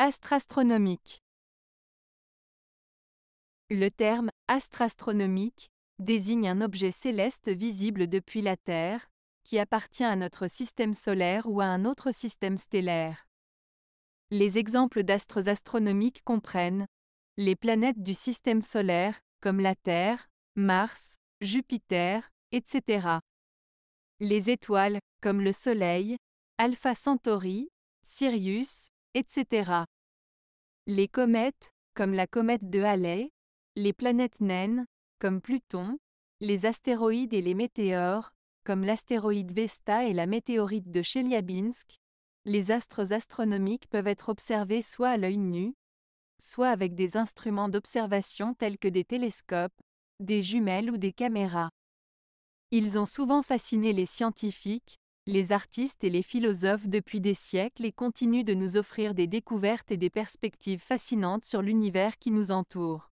Astrastronomique Le terme astrastronomique désigne un objet céleste visible depuis la Terre, qui appartient à notre système solaire ou à un autre système stellaire. Les exemples d'astres astronomiques comprennent les planètes du système solaire, comme la Terre, Mars, Jupiter, etc. Les étoiles, comme le Soleil, Alpha Centauri, Sirius, etc. Les comètes, comme la comète de Halley, les planètes naines, comme Pluton, les astéroïdes et les météores, comme l'astéroïde Vesta et la météorite de Chelyabinsk, les astres astronomiques peuvent être observés soit à l'œil nu, soit avec des instruments d'observation tels que des télescopes, des jumelles ou des caméras. Ils ont souvent fasciné les scientifiques, les artistes et les philosophes depuis des siècles et continuent de nous offrir des découvertes et des perspectives fascinantes sur l'univers qui nous entoure.